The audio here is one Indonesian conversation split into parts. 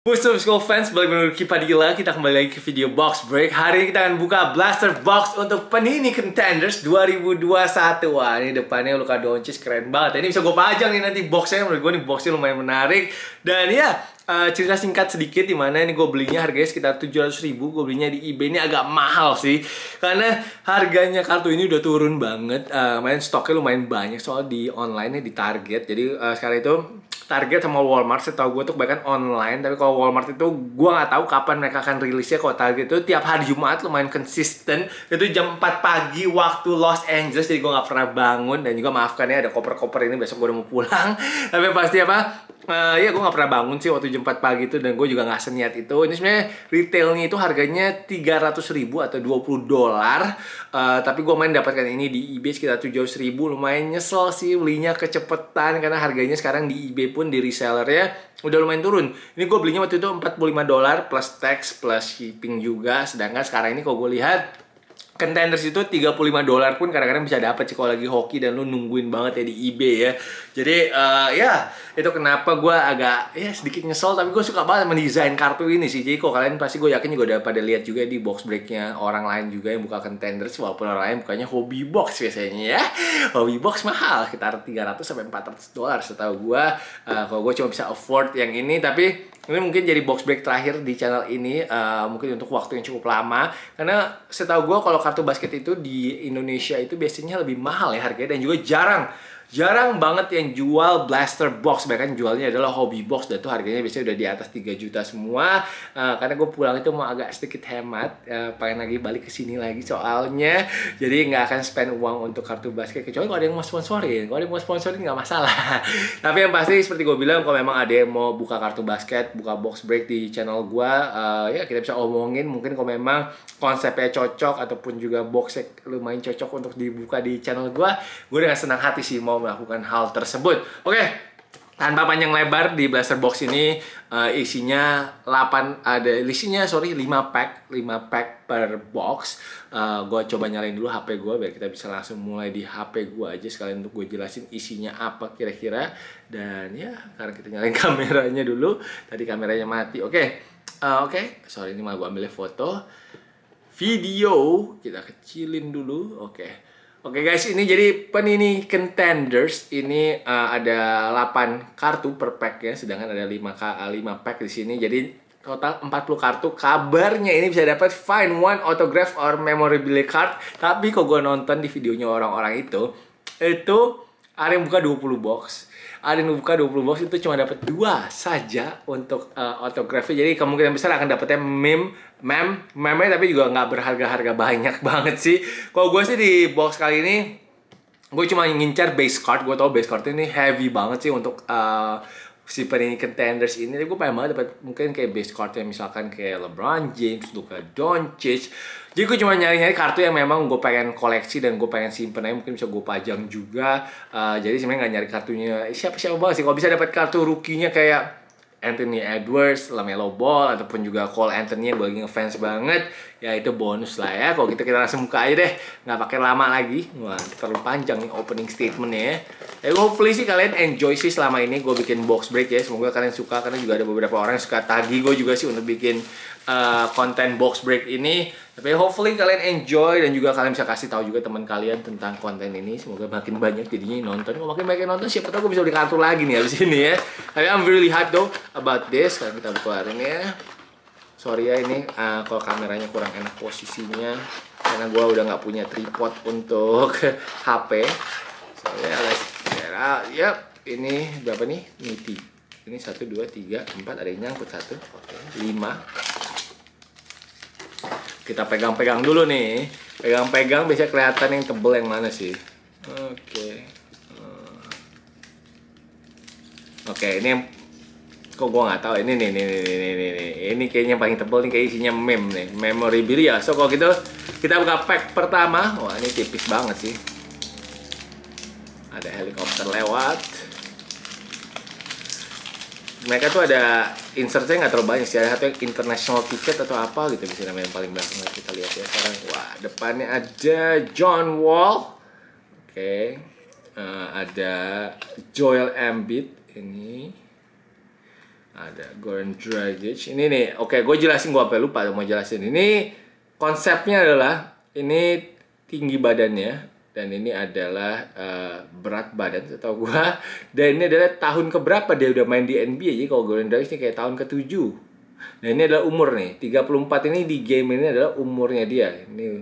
What's up school fans, balik lagi Padilla Kita kembali lagi ke video box break Hari ini kita akan buka blaster box untuk penini Contenders 2021 Wah ini depannya Luka Doncic keren banget Ini bisa gue pajang nih nanti boxnya Menurut gue nih boxnya lumayan menarik Dan ya Uh, cerita singkat sedikit dimana ini gue belinya harganya sekitar 700 ribu gue belinya di eBay ini agak mahal sih karena harganya kartu ini udah turun banget uh, main stoknya lumayan banyak soal di online nya di target jadi uh, sekarang itu Target sama Walmart setahu gue tuh bahkan online tapi kalau Walmart itu gue nggak tahu kapan mereka akan rilisnya kalau Target itu tiap hari Jumat lumayan konsisten itu jam 4 pagi waktu Los Angeles jadi gue nggak pernah bangun dan juga maafkan ya ada koper-koper ini besok gue udah mau pulang tapi pasti apa Uh, eh, ya gue gak pernah bangun sih waktu jam 4 pagi itu dan gue juga gak seniat itu ini sebenarnya retailnya itu harganya 300 ribu atau 20 dolar uh, tapi gue main dapatkan ini di eBay sekitar 700 ribu lumayan nyesel sih belinya kecepetan karena harganya sekarang di eBay pun pun di resellernya udah lumayan turun. Ini gue belinya waktu itu 45 dolar plus tax plus shipping juga. Sedangkan sekarang ini kalau gue lihat contenders itu 35 dolar pun kadang-kadang bisa dapat sih kalau lagi hoki dan lu nungguin banget ya di eBay ya. Jadi uh, ya itu kenapa gue agak ya sedikit nyesel tapi gue suka banget mendesain kartu ini sih jadi kok kalian pasti gue yakin juga udah pada lihat juga di box breaknya orang lain juga yang buka contenders walaupun orang lain bukannya hobi box biasanya ya hobi box mahal sekitar 300 sampai 400 dolar setahu gue uh, kalau gue cuma bisa afford yang ini tapi ini mungkin jadi box break terakhir di channel ini uh, mungkin untuk waktu yang cukup lama karena setahu gue kalau kartu basket itu di Indonesia itu biasanya lebih mahal ya harganya dan juga jarang jarang banget yang jual blaster box bahkan jualnya adalah hobby box dan itu harganya biasanya udah di atas 3 juta semua uh, karena gue pulang itu mau agak sedikit hemat uh, pengen lagi balik ke sini lagi soalnya jadi nggak akan spend uang untuk kartu basket kecuali kalau ada yang mau sponsorin kalau ada yang mau sponsorin nggak masalah tapi yang pasti seperti gue bilang kalau memang ada yang mau buka kartu basket buka box break di channel gue uh, ya kita bisa omongin mungkin kalau memang konsepnya cocok ataupun juga boxnya lumayan cocok untuk dibuka di channel gue gue dengan senang hati sih mau melakukan hal tersebut. Oke, tanpa panjang lebar di blaster box ini uh, isinya 8 ada isinya sorry 5 pack, 5 pack per box. Uh, gua coba nyalain dulu HP gua biar kita bisa langsung mulai di HP gua aja sekalian untuk gue jelasin isinya apa kira-kira dan ya Karena kita nyalain kameranya dulu. Tadi kameranya mati. Oke. Okay. Uh, eh, Oke, okay. sorry ini malah gua ambil foto video kita kecilin dulu oke okay. Oke okay guys, ini jadi pen contenders ini uh, ada 8 kartu per pack ya, sedangkan ada 5 k 5 pack di sini. Jadi total 40 kartu. Kabarnya ini bisa dapat find one autograph or memorabilia card. Tapi kok gue nonton di videonya orang-orang itu, itu ada yang buka 20 box ada yang buka 20 box itu cuma dapat dua saja untuk uh, eh, autografi jadi kemungkinan besar akan dapetnya meme mem meme tapi juga nggak berharga-harga banyak banget sih kalau gue sih di box kali ini gue cuma ngincar base card gue tau base card ini heavy banget sih untuk uh, si penyanyi contenders ini gue pengen banget dapat mungkin kayak base cardnya misalkan kayak LeBron James, Luka Doncic. Jadi gue cuma nyari-nyari kartu yang memang gue pengen koleksi dan gue pengen simpen aja mungkin bisa gue pajang juga. Uh, jadi sebenarnya nggak nyari kartunya siapa-siapa banget sih. Kalau bisa dapat kartu rukinya kayak Anthony Edwards, Lamelo Ball ataupun juga Cole Anthony yang bagian ngefans banget ya itu bonus lah ya kalau gitu kita langsung buka aja deh nggak pakai lama lagi wah terlalu panjang nih opening statementnya ya, ya gue hopefully sih kalian enjoy sih selama ini gue bikin box break ya semoga kalian suka karena juga ada beberapa orang yang suka tagi gue juga sih untuk bikin uh, konten box break ini. Tapi hopefully kalian enjoy dan juga kalian bisa kasih tahu juga teman kalian tentang konten ini. Semoga makin banyak jadinya nonton. Kalau makin banyak nonton, siapa tahu gue bisa beli kartu lagi nih habis ini ya. Tapi I'm really hot though about this. kalau kita keluarin ya. Sorry ya ini uh, kalau kameranya kurang enak posisinya karena gue udah nggak punya tripod untuk HP. So yeah, let's get out. Yep, ini berapa nih? niti Ini satu, dua, tiga, empat. Ada yang nyangkut satu, okay. lima, kita pegang-pegang dulu nih pegang-pegang bisa kelihatan yang tebel yang mana sih oke eh. oke ini yang kok gua nggak tahu ini nih nih nih nih nih ini kayaknya paling tebel nih kayak isinya mem nih memory memorabilia ya. so kalau gitu kita buka pack pertama wah ini tipis banget sih ada helikopter lewat mereka tuh ada insertnya nggak terlalu banyak sih ada satu yang international ticket atau apa gitu bisa namanya yang paling belakang kita lihat ya sekarang wah depannya ada John Wall oke okay. uh, eh, ada Joel Embiid ini ada Goran Dragic ini nih oke okay, gue jelasin gue apa lupa mau jelasin ini konsepnya adalah ini tinggi badannya dan ini adalah uh, berat badan atau gua dan ini adalah tahun keberapa dia udah main di NBA jadi kalau Gordon Dragic ini kayak tahun ke-7 dan ini adalah umur nih 34 ini di game ini adalah umurnya dia ini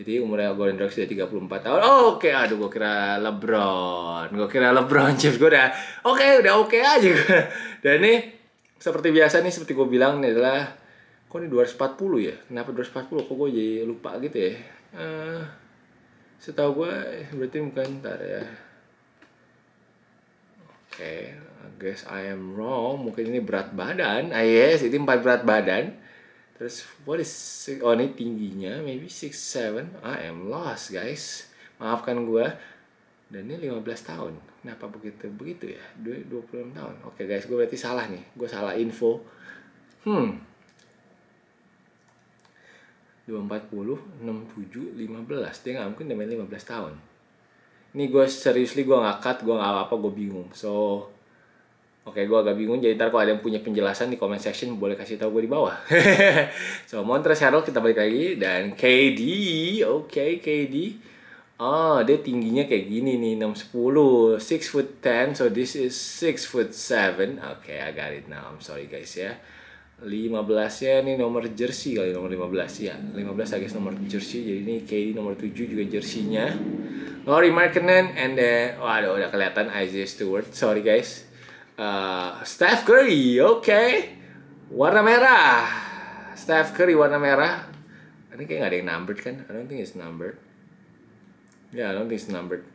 jadi umurnya Gordon Dragic sudah 34 tahun oh, oke okay. aduh gua kira LeBron gua kira LeBron James gua udah oke okay, udah oke okay aja dan ini seperti biasa nih seperti gua bilang ini adalah kok ini 240 ya kenapa 240 kok gua jadi lupa gitu ya uh, Setahu gue berarti bukan ntar ya. Oke, okay, I guess I am wrong. Mungkin ini berat badan. Ah yes, ini empat berat badan. Terus what is six? oh ini tingginya maybe six seven, I am lost, guys. Maafkan gue. Dan ini 15 tahun. Kenapa begitu begitu ya? 26 tahun. Oke okay, guys, gue berarti salah nih. Gue salah info. Hmm. 240, 67, 15. Dia gak mungkin dia main 15 tahun. Ini gue seriously gue gak cut gue gak apa-apa, gue bingung. So, oke okay, gue agak bingung. Jadi ntar kalau ada yang punya penjelasan di comment section boleh kasih tau gue di bawah. so, Montres Harrell kita balik lagi dan KD, oke okay, KD. Oh, ah, dia tingginya kayak gini nih, 610, 6 foot 10, so this is 6 foot 7. Oke, okay, I got it now. I'm sorry guys ya. Yeah. 15 ya ini nomor jersey kali nomor 15 ya 15 belas iya. nomor jersey jadi ini KD nomor 7 juga jersinya Lori Markkinen and then waduh udah kelihatan Isaiah Stewart sorry guys uh, Steph Curry oke okay. warna merah Steph Curry warna merah ini kayak gak ada yang numbered kan I don't think it's numbered yeah I don't think it's numbered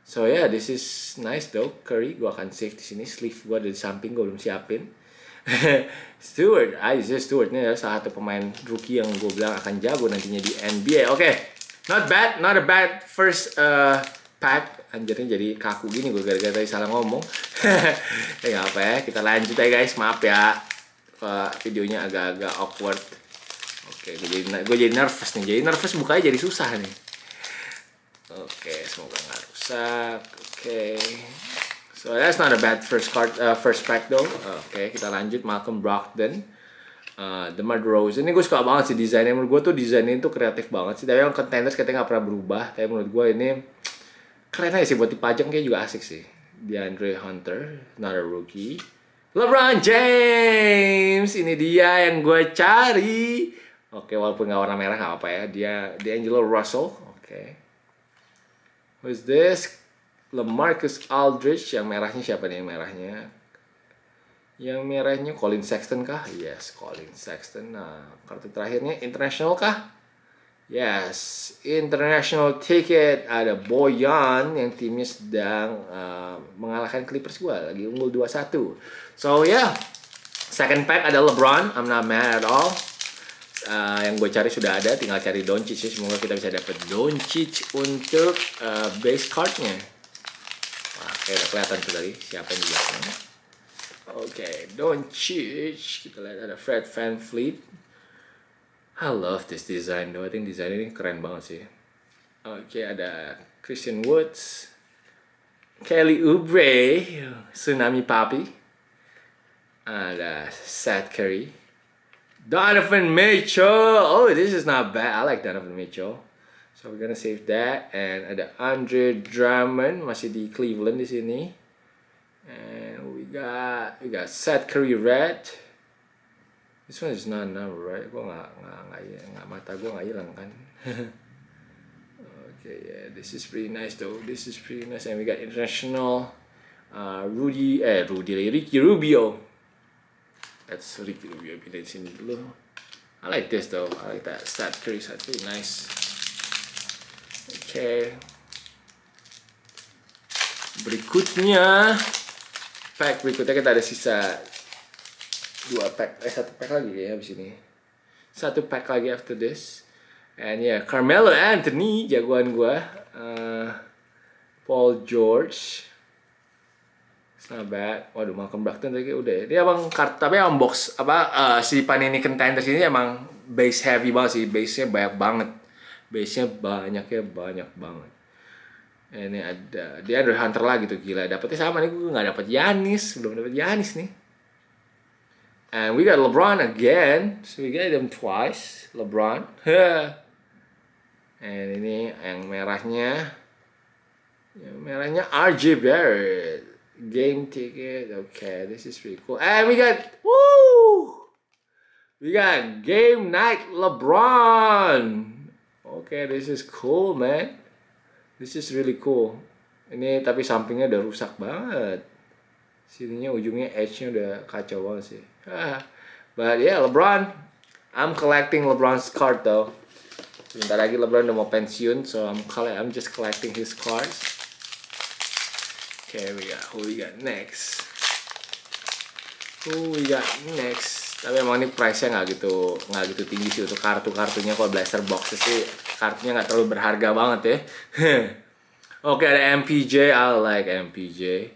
so yeah this is nice though Curry gua akan save di sini sleeve gua ada di samping gua belum siapin Stewart, ah, Isaiah Stewart ini adalah salah satu pemain rookie yang gue bilang akan jago nantinya di NBA. Oke, okay. not bad, not a bad first uh, pack. Anjirnya jadi kaku gini gue gara-gara tadi salah ngomong. Eh apa ya, kita lanjut ya guys. Maaf ya, uh, videonya agak-agak awkward. Oke, okay, gue jadi gue jadi nervous nih. Jadi nervous bukanya jadi susah nih. Oke, okay, semoga nggak rusak. Oke. Okay. So that's not a bad first card, uh, first pack though. Oke, okay, kita lanjut Malcolm Brogdon. Uh, mud rose ini gue suka banget sih desainnya menurut gue tuh desainnya itu kreatif banget sih tapi yang contenders katanya gak pernah berubah tapi menurut gue ini keren aja sih buat dipajang kayak juga asik sih Andre Hunter not a rookie LeBron James ini dia yang gue cari oke okay, walaupun gak warna merah gak apa ya dia D'Angelo Russell oke okay. is this Marcus Aldridge yang merahnya siapa nih yang merahnya? Yang merahnya Colin Sexton kah? Yes, Colin Sexton. Nah, kartu terakhirnya international kah? Yes, international ticket ada Boyan yang timnya sedang uh, mengalahkan Clippers gue lagi unggul 2-1. So yeah, second pack ada LeBron. I'm not mad at all. Uh, yang gue cari sudah ada, tinggal cari Doncic. Ya. Semoga kita bisa dapet Doncic untuk uh, base cardnya. Oke, eh, udah kelihatan tuh tadi siapa yang di belakang. Oke, cheat. Kita lihat ada Fred Van Fleet. I love this design though. I think design ini keren banget sih. Oke, ada Christian Woods. Kelly Oubre. Tsunami Papi. Ada Seth Curry. Donovan Mitchell. Oh, this is not bad. I like Donovan Mitchell. So we're gonna save that and ada Andre Drummond masih di Cleveland di sini. And we got we got Seth Curry Red. This one is not number right? gua nggak nggak nggak nggak mata gua nggak hilang kan? okay, yeah, this is pretty nice though. This is pretty nice and we got international uh, Rudy eh Rudy Ricky Rubio. That's Ricky Rubio pindahin sini dulu. I like this though. I like that. Sad Curry, that's pretty nice. Oke. Berikutnya pack berikutnya kita ada sisa dua pack eh satu pack lagi ya habis ini. Satu pack lagi after this. And yeah, Carmelo Anthony jagoan gua. Uh, Paul George. It's Waduh, Malcolm Brogdon tadi udah ya. Dia emang kartu tapi unbox apa uh, si Panini Contenders ini emang base heavy banget sih. Base-nya banyak banget base-nya banyak ya banyak banget ini ada dia ada hunter lagi tuh gila dapetnya sama nih gue nggak dapet Yanis belum dapet Yanis nih and we got LeBron again so we got them twice LeBron and ini yang merahnya yang merahnya RJ Barrett game ticket okay this is pretty cool and we got woo we got game night LeBron okay, this is cool man this is really cool ini tapi sampingnya udah rusak banget sininya ujungnya edge-nya udah kacau banget sih but yeah LeBron I'm collecting LeBron's card though sebentar lagi LeBron udah mau pensiun so I'm collect, I'm just collecting his cards okay we got who we got next who we got next tapi emang ini price nya nggak gitu nggak gitu tinggi sih untuk kartu kartunya kalau blaster box sih kartunya nggak terlalu berharga banget ya oke okay, ada MPJ I like MPJ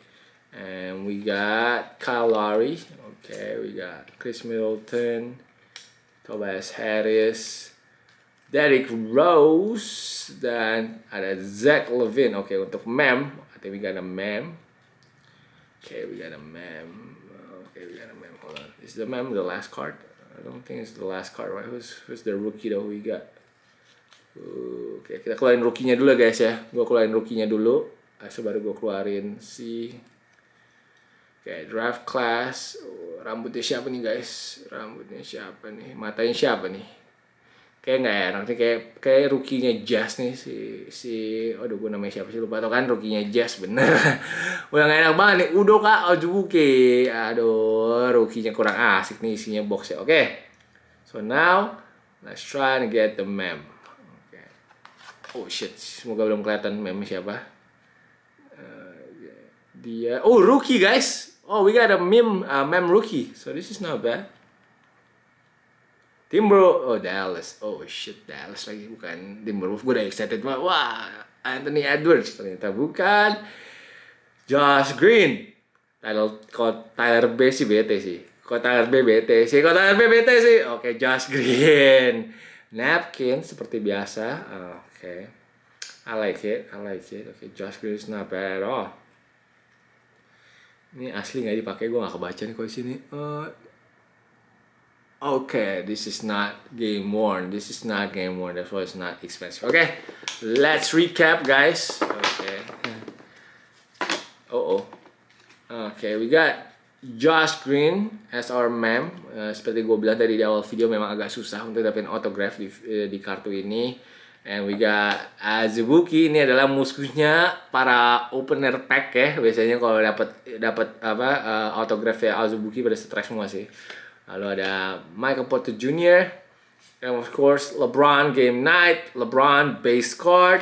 and we got Kyle Lowry okay we got Chris Middleton Tobias Harris Derrick Rose dan ada Zach Levine oke okay, untuk mem e I think we got a mem okay we got a mem okay we got is the mem the last card? I don't think it's the last card. Right? Who's who's the rookie that we got? Oke, okay. kita keluarin rookie-nya dulu ya, guys ya. Gue keluarin rookie-nya dulu. Habis baru gue keluarin si Oke, okay, draft class. Oh, rambutnya siapa nih guys? Rambutnya siapa nih? Matanya siapa nih? kayak nggak enak nih kayak kayak rukinya Jazz nih si si aduh gue namanya siapa sih lupa tau kan rukinya Jazz bener udah nggak enak banget nih Udo kak oke aduh rukinya kurang asik nih isinya box ya oke okay. so now let's try and get the mem okay. oh shit semoga belum kelihatan mem siapa uh, dia oh rookie guys oh we got a mem uh, mem rookie so this is not bad Timbro, oh Dallas, oh shit Dallas lagi bukan Timberwolves, gue udah excited banget, wah Anthony Edwards ternyata bukan, Josh Green, Tyler, kau Tyler B sih T sih, kau Tyler B T sih, kau Tyler B T sih, oke okay, Josh Green, napkin seperti biasa, ah, oke, okay. I like it, I like it, oke okay, Josh Green is not bad Ini asli nggak dipakai, gue nggak kebaca nih kok sini. Uh, okay this is not game worn this is not game worn that's why it's not expensive okay let's recap guys okay uh oh okay we got Josh Green as our mem uh, seperti gue bilang tadi di awal video memang agak susah untuk dapetin autograph di, uh, di kartu ini and we got Azubuki ini adalah musuhnya para opener pack ya biasanya kalau dapat dapat apa uh, autograph ya Azubuki pada stres semua sih Lalu ada Michael Porter Jr. And of course, LeBron Game Night, LeBron Base Card,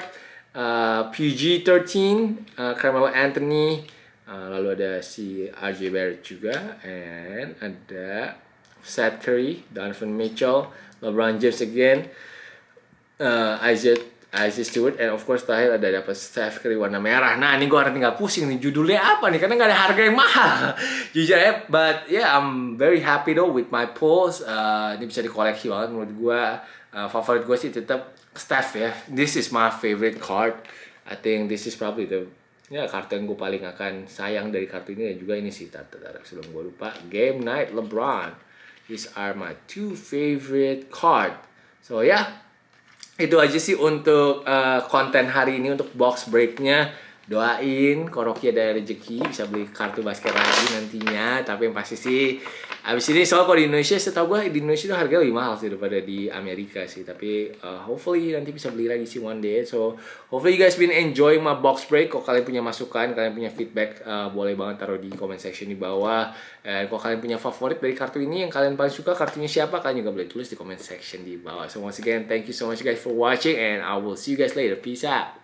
uh, PG-13, uh, Carmelo Anthony, uh, lalu ada si RJ Barrett juga, and ada Seth Curry, Donovan Mitchell, LeBron James again, uh, Isaiah Aziz Stewart and of course terakhir ada dapat Steph Curry warna merah. Nah ini gue harus tinggal pusing nih judulnya apa nih karena nggak ada harga yang mahal jujur ya. But yeah I'm very happy though with my polls. Uh, ini bisa dikoleksi banget menurut gue. Uh, favorit gue sih tetap Steph ya. This is my favorite card. I think this is probably the ya kartu yang gue paling akan sayang dari kartu ini dan juga ini sih tarik sebelum gue lupa Game Night LeBron. These are my two favorite card. So yeah, itu aja sih untuk uh, konten hari ini untuk box breaknya doain Korokia ada rezeki bisa beli kartu basket lagi nantinya tapi yang pasti sih abis ini soal kalau di Indonesia setahu gue di Indonesia itu harga lebih mahal sih daripada di Amerika sih tapi uh, hopefully nanti bisa beli lagi sih one day so hopefully you guys been enjoying my box break kalau kalian punya masukan kalian punya feedback uh, boleh banget taruh di comment section di bawah eh, kalau kalian punya favorit dari kartu ini yang kalian paling suka kartunya siapa kalian juga boleh tulis di comment section di bawah so once again thank you so much guys for watching and I will see you guys later peace out